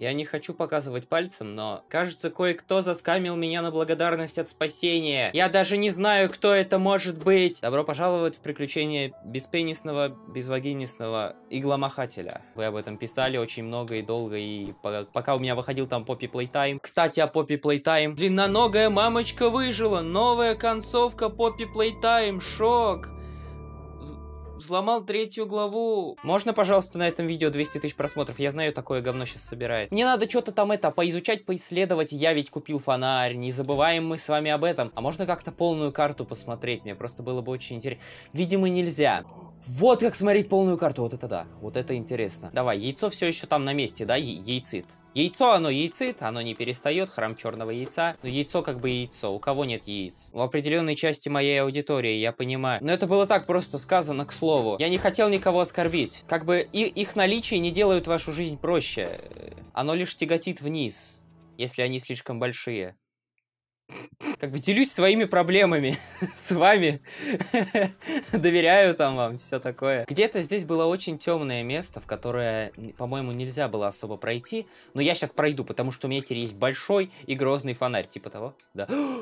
Я не хочу показывать пальцем, но... Кажется, кое-кто заскамил меня на благодарность от спасения. Я даже не знаю, кто это может быть. Добро пожаловать в приключения беспенисного, безвагинисного игломахателя. Вы об этом писали очень много и долго, и пока у меня выходил там Поппи Плейтайм. Кстати, о Поппи Плейтайм. Длинноногая мамочка выжила. Новая концовка Поппи Плейтайм. Шок. Взломал третью главу. Можно, пожалуйста, на этом видео 200 тысяч просмотров? Я знаю, такое говно сейчас собирает. Мне надо что-то там это, поизучать, поисследовать. Я ведь купил фонарь, не забываем мы с вами об этом. А можно как-то полную карту посмотреть? Мне просто было бы очень интересно. Видимо, нельзя. Вот как смотреть полную карту, вот это да, вот это интересно. Давай, яйцо все еще там на месте, да, Я яйцит? Яйцо, оно яйцит, оно не перестает, храм черного яйца. Но яйцо как бы яйцо, у кого нет яиц? У определенной части моей аудитории, я понимаю. Но это было так просто сказано к слову. Я не хотел никого оскорбить. Как бы и, их наличие не делают вашу жизнь проще. Э, оно лишь тяготит вниз, если они слишком большие как бы делюсь своими проблемами с вами, доверяю там вам, все такое. Где-то здесь было очень темное место, в которое, по-моему, нельзя было особо пройти, но я сейчас пройду, потому что у меня теперь есть большой и грозный фонарь, типа того, да.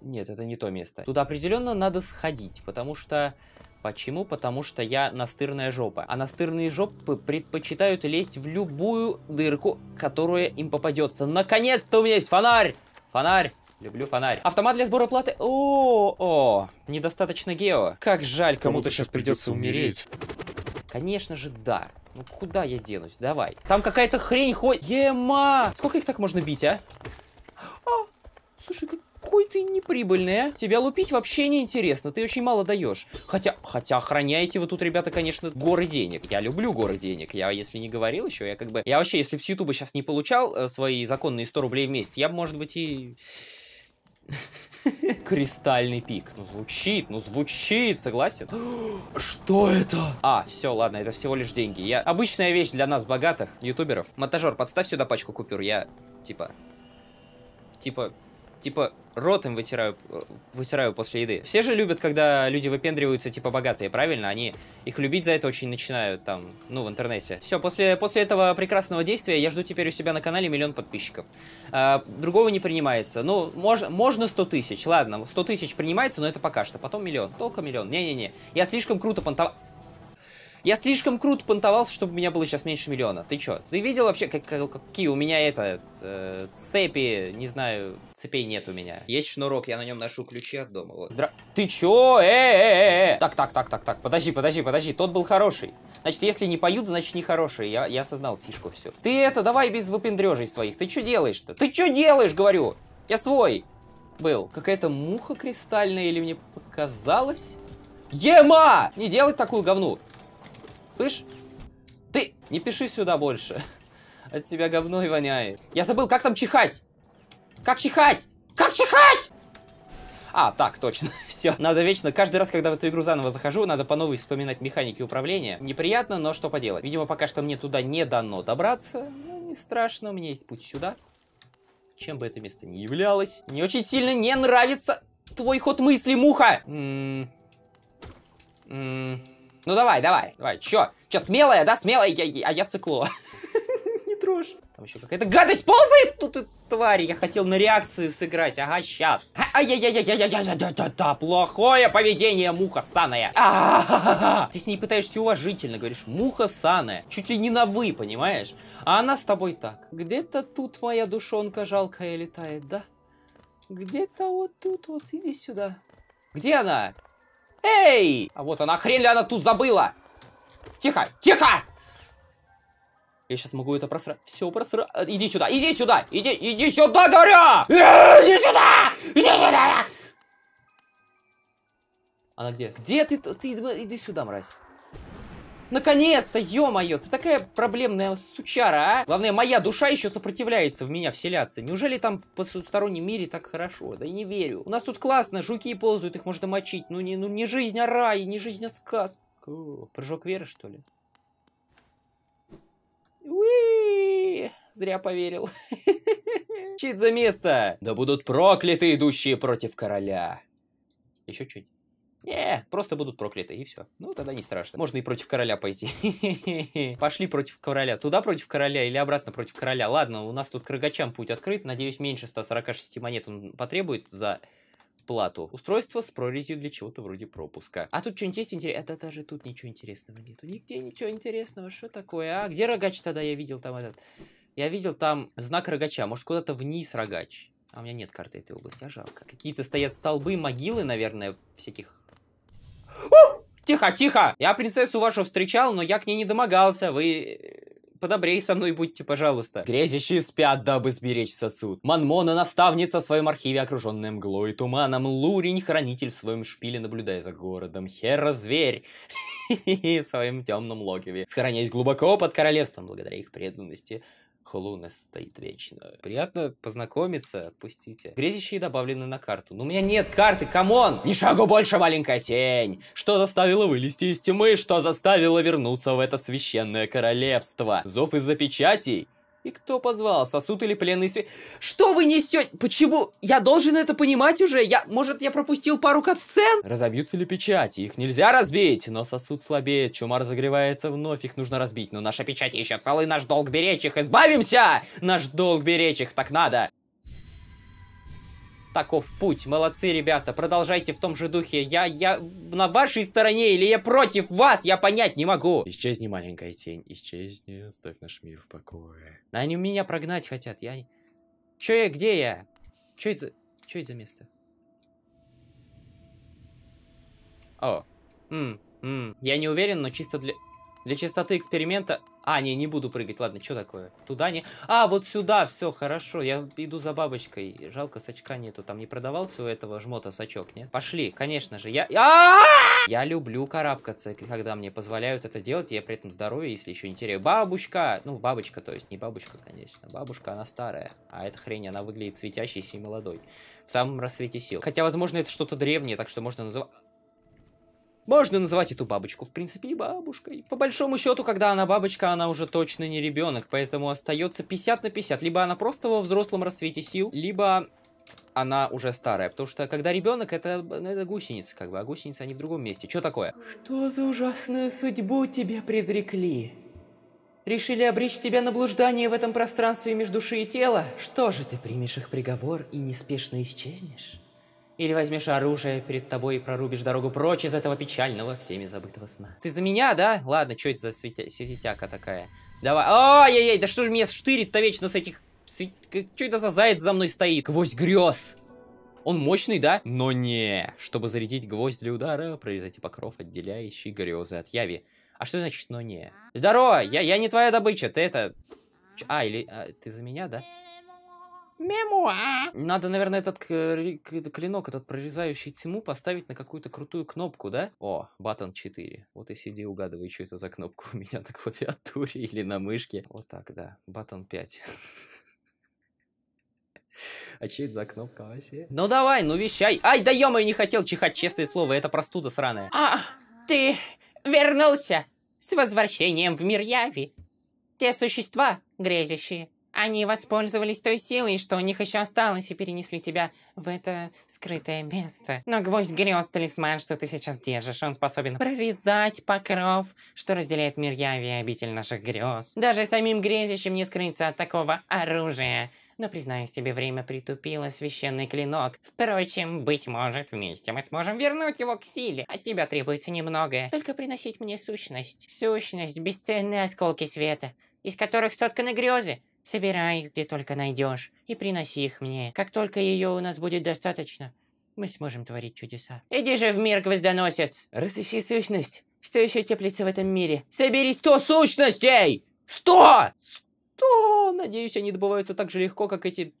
Нет, это не то место. Туда определенно надо сходить, потому что... Почему? Потому что я настырная жопа. А настырные жопы предпочитают лезть в любую дырку, которая им попадется. Наконец-то у меня есть фонарь! Фонарь! Люблю фонарь. Автомат для сбора платы. О, о, недостаточно гео. Как жаль, кому-то сейчас придется умереть. Конечно же, да. Ну куда я денусь? Давай. Там какая-то хрень ходит. Ема! Сколько их так можно бить, а? а слушай, какой ты неприбыльный, а? Тебя лупить вообще не интересно, ты очень мало даешь. Хотя, хотя охраняете вы тут, ребята, конечно, горы денег. Я люблю горы денег. Я, если не говорил еще, я как бы... Я вообще, если бы с Ютуба сейчас не получал э, свои законные 100 рублей в месяц, я бы, может быть, и... Кристальный пик. Ну, звучит, ну, звучит, согласен? Что это? А, все, ладно, это всего лишь деньги. Я... Обычная вещь для нас, богатых, ютуберов. Монтажер, подставь сюда пачку купюр, я, типа... Типа, типа, рот им вытираю, э, вытираю после еды. Все же любят, когда люди выпендриваются, типа, богатые, правильно? Они их любить за это очень начинают, там, ну, в интернете. Все, после, после этого прекрасного действия я жду теперь у себя на канале миллион подписчиков. А, другого не принимается. Ну, мож, можно 100 тысяч, ладно, 100 тысяч принимается, но это пока что. Потом миллион, только миллион. Не-не-не, я слишком круто понтовал. Я слишком круто понтовался, чтобы у меня было сейчас меньше миллиона. Ты чё? Ты видел вообще, как, как, какие у меня это... Э, цепи, не знаю, цепей нет у меня. Есть шнурок, я на нем ношу ключи от дома. Вот. Здра... Ты чё? Э, э -э -э -э! Так, так, так, так, так. Подожди, подожди, подожди. Тот был хороший. Значит, если не поют, значит не хороший. Я, я осознал фишку всю. Ты это, давай без выпендрежей своих. Ты чё делаешь-то? Ты чё делаешь, говорю? Я свой был. Какая-то муха кристальная или мне показалось? Ема! Не делай такую говну. Слышь? Ты не пиши сюда больше. От тебя говно и воняет. Я забыл, как там чихать? Как чихать? Как чихать? А, так, точно. Все. Надо вечно, каждый раз, когда в эту игру заново захожу, надо по новой вспоминать механики управления. Неприятно, но что поделать. Видимо, пока что мне туда не дано добраться. Ну, не страшно, у меня есть путь сюда. Чем бы это место ни являлось. Мне очень сильно не нравится твой ход мысли, муха! М м-м-м. -м ну давай, давай, давай. Чё? Чё, смелая, да? Смелая, я, я, а я сыкло. Не трожь. Там еще какая-то гадость ползает тут, твари. Я хотел на реакции сыграть. Ага, сейчас. Ай-яй-яй-яй-яй-яй-яй-яй-яй-яй-яй. Плохое поведение, муха саная. Ты с ней пытаешься уважительно, говоришь, муха саная. Чуть ли не на вы, понимаешь? А она с тобой так. Где-то тут моя душонка жалкая летает, да? Где-то вот тут вот, иди сюда. Где она? Эй! А вот она, хрен ли она тут забыла? Тихо, тихо! Я сейчас могу это просрать. Все просрать. Иди сюда, иди сюда, иди, иди сюда, говорю. Э, иди сюда! Иди сюда! Она где? Где ты? Ты иди сюда, мразь. Наконец-то, ё-моё, ты такая проблемная сучара, а? Главное, моя душа еще сопротивляется в меня вселяться. Неужели там в потустороннем мире так хорошо? Да я не верю. У нас тут классно, жуки ползают, их можно мочить. Ну не, ну, не жизнь, а рай, не жизнь, а сказка. Прыжок веры, что ли? Уи! Зря поверил. Чит за место! Да будут прокляты, идущие против короля. Еще чуть. Не, просто будут прокляты, и все. Ну, тогда не страшно. Можно и против короля пойти. Пошли против короля. Туда против короля или обратно против короля. Ладно, у нас тут к рогачам путь открыт. Надеюсь, меньше 146 монет он потребует за плату. Устройство с прорезью для чего-то вроде пропуска. А тут что-нибудь есть интересное? Да даже тут ничего интересного нету. Нигде ничего интересного. Что такое, а? Где рогач тогда? Я видел там этот... Я видел там знак рогача. Может, куда-то вниз рогач? А у меня нет карты этой области, а жалко. Какие-то стоят столбы, могилы, наверное, всяких Тихо, тихо! Я принцессу вашу встречал, но я к ней не домогался. Вы э, подобрей со мной будьте, пожалуйста. Грязящие спят, дабы сберечь сосуд. Манмона наставница в своем архиве, окруженная мглой и туманом. Лурень хранитель в своем шпиле, наблюдая за городом. Хера зверь в своем темном логове. Схоронясь глубоко под королевством, благодаря их преданности. Холлоунес стоит вечно. Приятно познакомиться, отпустите. Грязящие добавлены на карту. Но у меня нет карты, камон! Ни шагу больше, маленькая тень! Что заставило вылезти из тьмы? Что заставило вернуться в это священное королевство? Зов из-за печатей? И кто позвал? Сосуд или пленный свет? Что вы несете? Почему? Я должен это понимать уже? Я, может, я пропустил пару катсцен? Разобьются ли печати? Их нельзя разбить, но сосуд слабеет, чума разогревается вновь, их нужно разбить. Но наша печать еще целый наш долг беречь их, избавимся! Наш долг беречь их, так надо таков путь. Молодцы, ребята, продолжайте в том же духе. Я, я на вашей стороне или я против вас, я понять не могу. Исчезни, маленькая тень, исчезни, оставь наш мир в покое. Они меня прогнать хотят, я... Че я, где я? Че это за... Че это за место? О, м -м -м. я не уверен, но чисто для... Для чистоты эксперимента... А, не, не буду прыгать. Ладно, что такое? Туда не... А, вот сюда, все, хорошо. Я иду за бабочкой. Жалко, сачка нету. Там не продавался у этого жмота сачок, нет? Пошли, конечно же. Я... А -а -а! Я люблю карабкаться, когда мне позволяют это делать. Я при этом здоровье, если еще не теряю. Бабушка! Ну, бабочка, то есть. Не бабушка, конечно. Бабушка, она старая. А эта хрень, она выглядит светящейся и молодой. В самом рассвете сил. Хотя, возможно, это что-то древнее, так что можно называть... Можно называть эту бабочку, в принципе, не бабушкой. По большому счету, когда она бабочка, она уже точно не ребенок, поэтому остается 50 на 50. Либо она просто во взрослом рассвете сил, либо она уже старая, потому что когда ребенок, это, это гусеница, как бы, а гусеницы они в другом месте. Что такое? Что за ужасную судьбу тебе предрекли? Решили обречь тебя на блуждание в этом пространстве между души и тела? Что же ты примешь их приговор и неспешно исчезнешь? Или возьмешь оружие перед тобой и прорубишь дорогу прочь из этого печального, всеми забытого сна. Ты за меня, да? Ладно, что это за светя... светяка такая? Давай. Ой, ой, яй да что же меня штырит-то вечно с этих... Свет... Что это за заяц за мной стоит? Гвоздь грез. Он мощный, да? Но не. Чтобы зарядить гвоздь для удара, прорезайте покров, отделяющий грезы от яви. А что значит «но не»? Здорово, я, я не твоя добыча, ты это... А, или... А, ты за меня, да? Мемуа. Надо, наверное, этот клинок, этот прорезающий тьму, поставить на какую-то крутую кнопку, да? О, батон 4. Вот и сиди угадывай, что это за кнопка у меня на клавиатуре или на мышке. Вот так, да. Батон 5. А че это за кнопка вообще? Ну давай, ну вещай. Ай, да ё не хотел чихать, честное слово, это простуда сраная. А, ты вернулся с возвращением в мир яви. Те существа, грязящие. Они воспользовались той силой, что у них еще осталось, и перенесли тебя в это скрытое место. Но гвоздь грез, талисман, что ты сейчас держишь, он способен прорезать покров, что разделяет мир яви и обитель наших грез. Даже самим грезящим не скрыться от такого оружия. Но, признаюсь тебе, время притупило священный клинок. Впрочем, быть может, вместе мы сможем вернуть его к силе. От тебя требуется немногое. Только приносить мне сущность. Сущность, бесценные осколки света, из которых сотканы грезы. Собирай их где только найдешь и приноси их мне. Как только ее у нас будет достаточно, мы сможем творить чудеса. Иди же в мир, гвоздоносец! Разыщи сущность! Что еще теплится в этом мире? Собери сто сущностей! Сто! Сто! Надеюсь, они добываются так же легко, как эти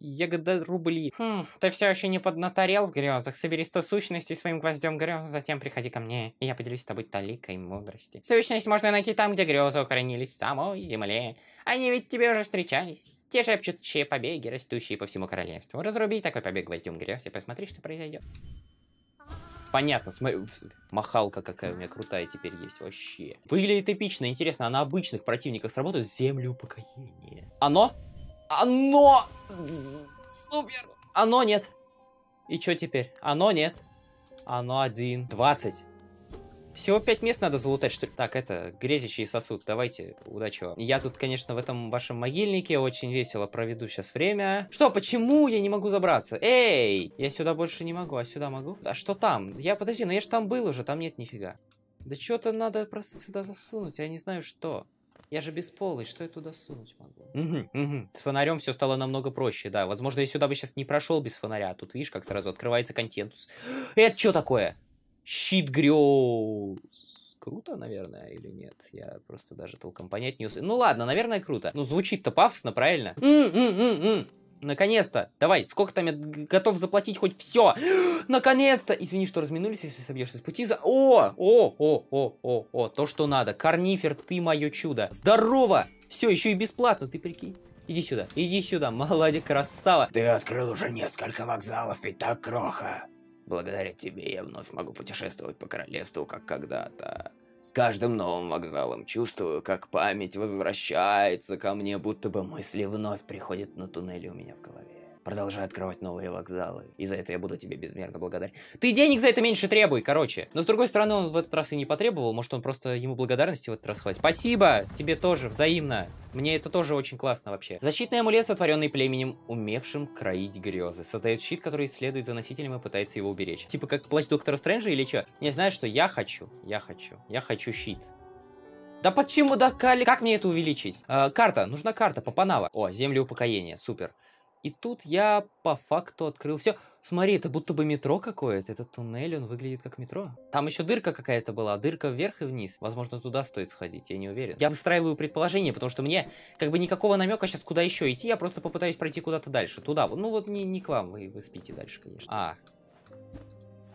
ягода рубли. Хм, ты все еще не поднаторел в грезах. Собери сто сущностей своим гвоздем грез, затем приходи ко мне, и я поделюсь с тобой таликой мудрости. Сущность можно найти там, где грезы укоренились в самой земле. Они ведь тебе уже встречались. Те шепчущие побеги, растущие по всему королевству. Разруби такой побег гвоздем грез и посмотри, что произойдет. Понятно, смотри, махалка какая у меня крутая теперь есть вообще. Выглядит эпично, интересно, а на обычных противниках сработает землю упокоения. Оно оно! Супер! Оно нет. И что теперь? Оно нет. Оно один. Двадцать. Всего пять мест надо залутать, что ли? Так, это, грезящий сосуд, давайте, удачи вам. Я тут, конечно, в этом вашем могильнике очень весело проведу сейчас время. Что, почему я не могу забраться? Эй! Я сюда больше не могу, а сюда могу? А что там? Я, подожди, ну я же там был уже, там нет нифига. Да что-то надо просто сюда засунуть, я не знаю что. Я же бесполый, что я туда сунуть могу? Угу, угу. С фонарем все стало намного проще, да. Возможно, я сюда бы сейчас не прошел без фонаря. А тут видишь, как сразу открывается контент. Это что такое? Щит грез. Круто, наверное, или нет? Я просто даже толком понять не успел. Ну ладно, наверное, круто. Ну звучит-то пафосно, правильно? М -м -м -м. Наконец-то! Давай, сколько там я готов заплатить хоть все? Наконец-то! Извини, что разминулись, если собьешься с пути за... О! О! О! О! О! О! То, что надо. Карнифер, ты мое чудо. Здорово! Все, еще и бесплатно, ты прикинь. Иди сюда, иди сюда, молодец, красава. Ты открыл уже несколько вокзалов, и так кроха. Благодаря тебе я вновь могу путешествовать по королевству, как когда-то. С каждым новым вокзалом чувствую, как память возвращается ко мне, будто бы мысли вновь приходят на туннели у меня в голове. Продолжай открывать новые вокзалы. И за это я буду тебе безмерно благодарен. Ты денег за это меньше требуй, короче. Но с другой стороны, он в этот раз и не потребовал. Может, он просто ему благодарности в этот раз хватит. Спасибо тебе тоже, взаимно. Мне это тоже очень классно вообще. Защитный амулет, сотворенный племенем, умевшим кроить грезы. Создает щит, который следует за носителем и пытается его уберечь. Типа как плащ Доктора Стрэнджа или что? Не знаю, что я хочу. Я хочу. Я хочу щит. Да почему, да, Кали? Как мне это увеличить? Э, карта, нужна карта, Папанава. О, земля упокоения, супер. И тут я по факту открыл все. Смотри, это будто бы метро какое-то. Этот туннель, он выглядит как метро. Там еще дырка какая-то была, а дырка вверх и вниз. Возможно, туда стоит сходить, я не уверен. Я выстраиваю предположение, потому что мне как бы никакого намека сейчас куда еще идти. Я просто попытаюсь пройти куда-то дальше, туда. Ну вот не, не к вам, вы, вы спите дальше, конечно. А,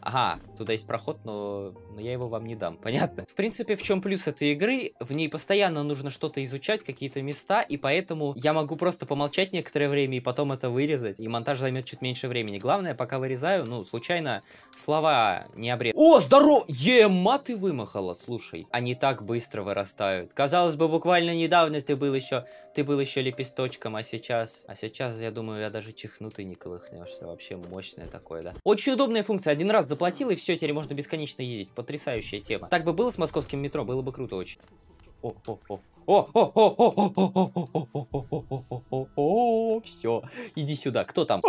ага, туда есть проход, но, но я его вам не дам, понятно? В принципе, в чем плюс этой игры? В ней постоянно нужно что-то изучать, какие-то места, и поэтому я могу просто помолчать некоторое время и потом это вырезать, и монтаж займет чуть меньше времени. Главное, пока вырезаю, ну, случайно слова не обрезать. О, здорово! Ема ты вымахала, слушай. Они так быстро вырастают. Казалось бы, буквально недавно ты был еще, ты был еще лепесточком, а сейчас, а сейчас, я думаю, я даже чихну, ты не колыхнешься. Вообще мощное такое, да. Очень удобная функция. Один раз Заплатил и все, теперь можно бесконечно ездить. Потрясающая тема. Так бы было с московским метро, было бы круто очень. О, о, о. О, все, иди сюда, кто там?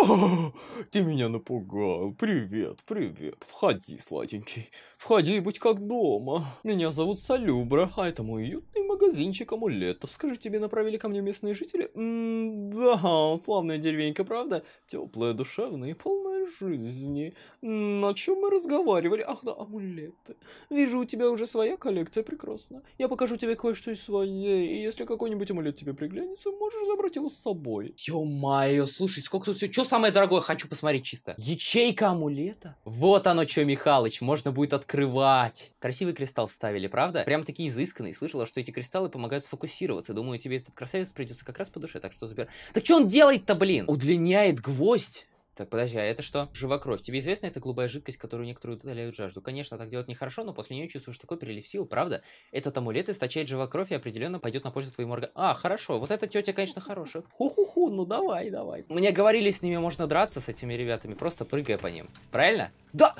Ты меня напугал. Привет, привет. Входи, сладенький. Входи, будь как дома. Меня зовут Салюбра, а это мой уютный магазинчик амулетов. Скажите, меня направили ко мне местные жители? М да, славная деревенька, правда? Теплая, душевная и полная жизни. М о чем мы разговаривали? Ах да, амулеты. Вижу, у тебя уже своя коллекция, прекрасно. Я покажу тебе кое-что из своей, и если какой-нибудь амулет тебе приглянется, можешь забрать его с собой. Ё-моё, слушай, сколько тут все. Что самое дорогое? Хочу посмотреть чисто. Ячейка амулета? Вот оно что, Михалыч, можно будет открывать. Красивый кристалл ставили, правда? Прям такие изысканные. Слышала, что эти кристаллы кристаллы помогают сфокусироваться. Думаю, тебе этот красавец придется как раз по душе, так что забирай. Так что он делает-то, блин? Удлиняет гвоздь. Так, подожди, а это что? Живокровь. Тебе известна эта голубая жидкость, которую некоторые удаляют жажду? Конечно, так делать нехорошо, но после нее чувствуешь такой перелив сил, правда? Этот амулет источает живокровь и определенно пойдет на пользу твоему органу. А, хорошо, вот эта тетя, конечно, хорошая. Ху-ху-ху, ну давай, давай. Мне говорили, с ними можно драться, с этими ребятами, просто прыгая по ним. Правильно? Да!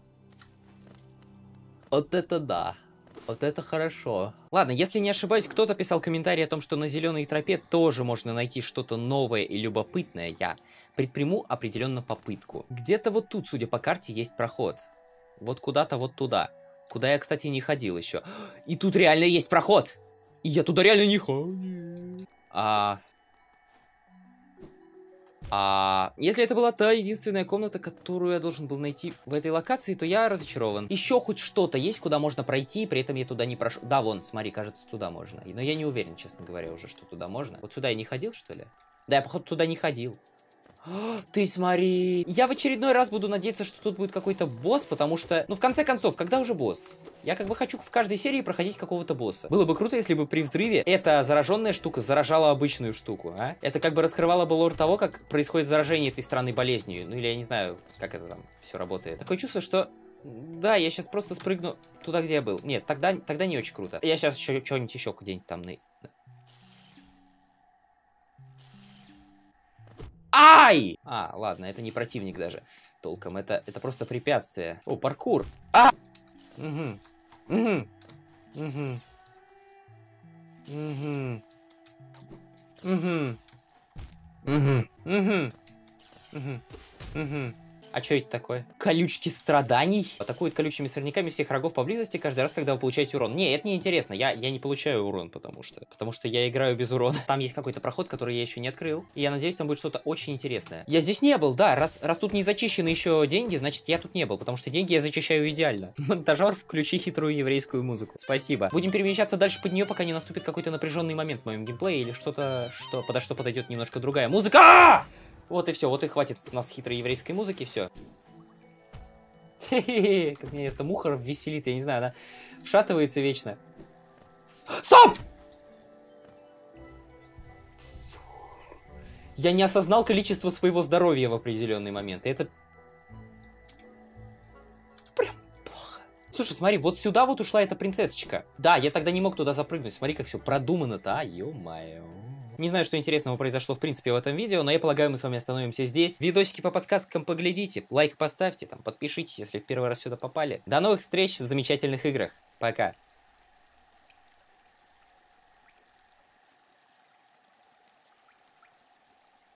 Вот это да! Вот это хорошо. Ладно, если не ошибаюсь, кто-то писал комментарий о том, что на зеленой тропе тоже можно найти что-то новое и любопытное. Я предприму определенно попытку. Где-то вот тут, судя по карте, есть проход. Вот куда-то вот туда. Куда я, кстати, не ходил еще. И тут реально есть проход! И я туда реально не ходил. А, а если это была та единственная комната, которую я должен был найти в этой локации, то я разочарован. Еще хоть что-то есть, куда можно пройти, при этом я туда не прошел. Да, вон, смотри, кажется, туда можно. Но я не уверен, честно говоря, уже, что туда можно. Вот сюда я не ходил, что ли? Да, я, походу, туда не ходил. Ты смотри. Я в очередной раз буду надеяться, что тут будет какой-то босс, потому что... Ну, в конце концов, когда уже босс? Я как бы хочу в каждой серии проходить какого-то босса. Было бы круто, если бы при взрыве эта зараженная штука заражала обычную штуку, а? Это как бы раскрывало бы лор того, как происходит заражение этой страны болезнью. Ну или я не знаю, как это там все работает. Такое чувство, что... Да, я сейчас просто спрыгну туда, где я был. Нет, тогда, тогда не очень круто. Я сейчас что-нибудь еще где-нибудь там на... Ай! А, ладно, это не противник даже. Толком это, это просто препятствие. О, паркур. А! Угу. Угу. Угу. Угу. Угу. Угу. Угу. Угу. Угу. А что это такое? Колючки страданий? Атакуют колючими сорняками всех врагов поблизости каждый раз, когда вы получаете урон. Не, это не интересно. Я, я не получаю урон, потому что... Потому что я играю без урона. Там есть какой-то проход, который я еще не открыл. И я надеюсь, там будет что-то очень интересное. Я здесь не был, да. Раз, раз тут не зачищены еще деньги, значит, я тут не был. Потому что деньги я зачищаю идеально. Монтажер, включи хитрую еврейскую музыку. Спасибо. Будем перемещаться дальше под нее, пока не наступит какой-то напряженный момент в моем геймплее. Или что-то, что, подо что подойдет немножко другая музыка. Вот и все, вот и хватит с нас хитрой еврейской музыки, все. Как мне эта муха веселит, я не знаю, она вшатывается вечно. Стоп! Я не осознал количество своего здоровья в определенный момент. Это прям плохо. Слушай, смотри, вот сюда вот ушла эта принцессочка. Да, я тогда не мог туда запрыгнуть. Смотри, как все продумано-то, а, ё-моё. Не знаю, что интересного произошло в принципе в этом видео, но я полагаю, мы с вами остановимся здесь. Видосики по подсказкам поглядите, лайк поставьте, там подпишитесь, если в первый раз сюда попали. До новых встреч в замечательных играх. Пока.